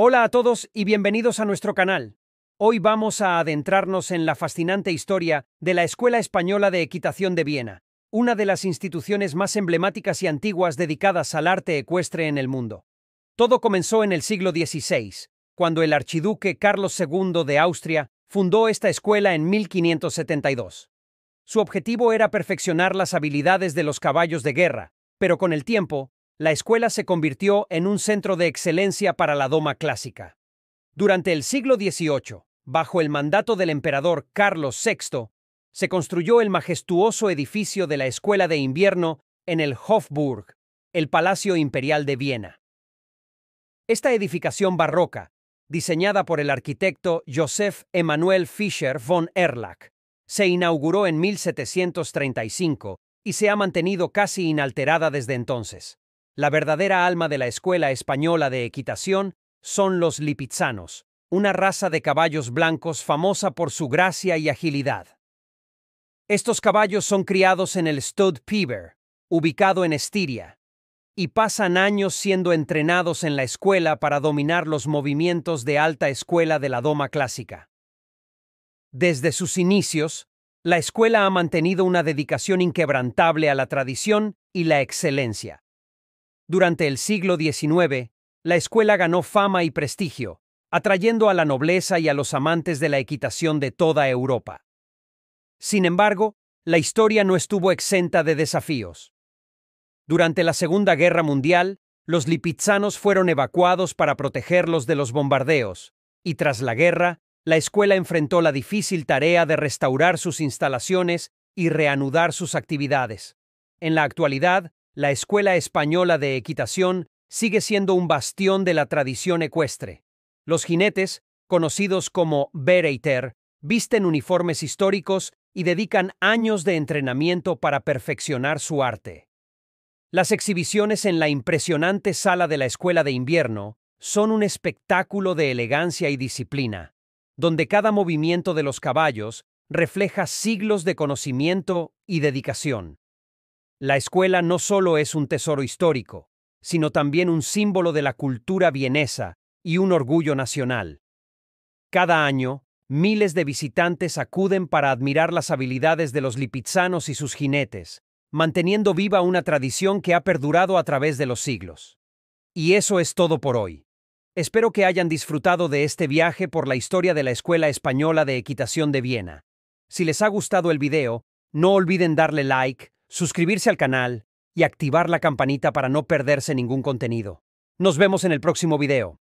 Hola a todos y bienvenidos a nuestro canal. Hoy vamos a adentrarnos en la fascinante historia de la Escuela Española de Equitación de Viena, una de las instituciones más emblemáticas y antiguas dedicadas al arte ecuestre en el mundo. Todo comenzó en el siglo XVI, cuando el archiduque Carlos II de Austria fundó esta escuela en 1572. Su objetivo era perfeccionar las habilidades de los caballos de guerra, pero con el tiempo, la escuela se convirtió en un centro de excelencia para la doma clásica. Durante el siglo XVIII, bajo el mandato del emperador Carlos VI, se construyó el majestuoso edificio de la Escuela de Invierno en el Hofburg, el Palacio Imperial de Viena. Esta edificación barroca, diseñada por el arquitecto Joseph Emanuel Fischer von Erlach, se inauguró en 1735 y se ha mantenido casi inalterada desde entonces. La verdadera alma de la escuela española de equitación son los lipizzanos, una raza de caballos blancos famosa por su gracia y agilidad. Estos caballos son criados en el Stud Piber, ubicado en Estiria, y pasan años siendo entrenados en la escuela para dominar los movimientos de alta escuela de la doma clásica. Desde sus inicios, la escuela ha mantenido una dedicación inquebrantable a la tradición y la excelencia, durante el siglo XIX, la escuela ganó fama y prestigio, atrayendo a la nobleza y a los amantes de la equitación de toda Europa. Sin embargo, la historia no estuvo exenta de desafíos. Durante la Segunda Guerra Mundial, los lipizzanos fueron evacuados para protegerlos de los bombardeos, y tras la guerra, la escuela enfrentó la difícil tarea de restaurar sus instalaciones y reanudar sus actividades. En la actualidad, la Escuela Española de Equitación sigue siendo un bastión de la tradición ecuestre. Los jinetes, conocidos como Bereiter, visten uniformes históricos y dedican años de entrenamiento para perfeccionar su arte. Las exhibiciones en la impresionante sala de la Escuela de Invierno son un espectáculo de elegancia y disciplina, donde cada movimiento de los caballos refleja siglos de conocimiento y dedicación. La escuela no solo es un tesoro histórico, sino también un símbolo de la cultura vienesa y un orgullo nacional. Cada año, miles de visitantes acuden para admirar las habilidades de los lipizanos y sus jinetes, manteniendo viva una tradición que ha perdurado a través de los siglos. Y eso es todo por hoy. Espero que hayan disfrutado de este viaje por la historia de la Escuela Española de Equitación de Viena. Si les ha gustado el video, no olviden darle like, suscribirse al canal y activar la campanita para no perderse ningún contenido. Nos vemos en el próximo video.